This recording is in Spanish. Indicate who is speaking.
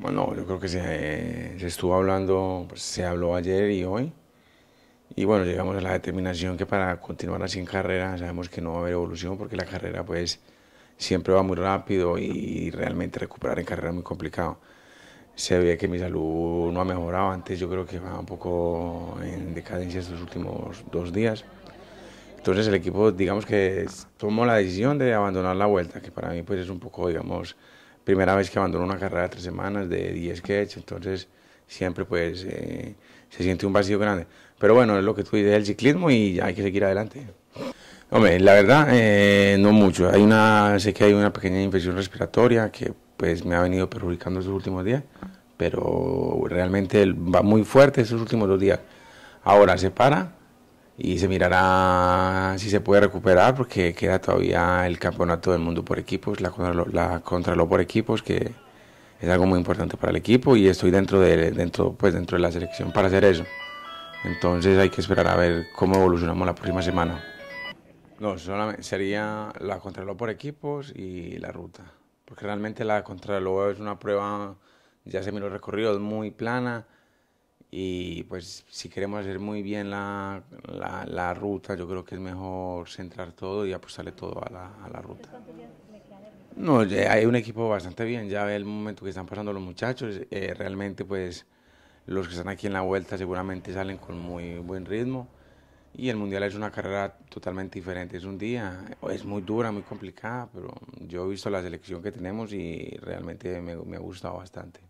Speaker 1: Bueno, yo creo que se, estuvo hablando, pues, se habló ayer
Speaker 2: y hoy. Y bueno, llegamos a la determinación que para continuar así en carrera sabemos que no va a haber evolución porque la carrera pues siempre va muy rápido y realmente recuperar en carrera es muy complicado. Se ve que mi salud no ha mejorado antes, yo creo que va un poco en decadencia estos últimos dos días. Entonces el equipo, digamos que tomó la decisión de abandonar la vuelta, que para mí pues es un poco, digamos, primera vez que abandono una carrera de tres semanas, de 10 que entonces siempre pues eh, se siente un vacío grande. Pero bueno, es lo que tú dices, el ciclismo y hay que seguir adelante. Hombre, la verdad, eh, no mucho. Hay una, sé que hay una pequeña infección respiratoria que pues me ha venido perjudicando estos últimos días, pero realmente va muy fuerte estos últimos dos días. Ahora se para, y se mirará si se puede recuperar porque queda todavía el campeonato del mundo por equipos, la, la por equipos que es algo muy importante para el equipo y estoy dentro de, dentro, pues dentro de la selección para hacer eso. Entonces hay que esperar a ver cómo evolucionamos la próxima semana. No, solamente sería la Contralor por equipos y la ruta, porque realmente la Contralor es una prueba, ya se miró el recorrido, muy plana y pues si queremos hacer muy bien la, ruta, yo creo que es mejor centrar todo y apostarle todo a la, a la ruta. No, hay un equipo bastante bien, ya ve el momento que están pasando los muchachos, eh, realmente pues los que están aquí en la vuelta seguramente salen con muy buen ritmo y el Mundial es una carrera totalmente diferente, es un día, es muy dura, muy complicada, pero yo he visto la selección que tenemos y realmente me,
Speaker 1: me ha gustado bastante.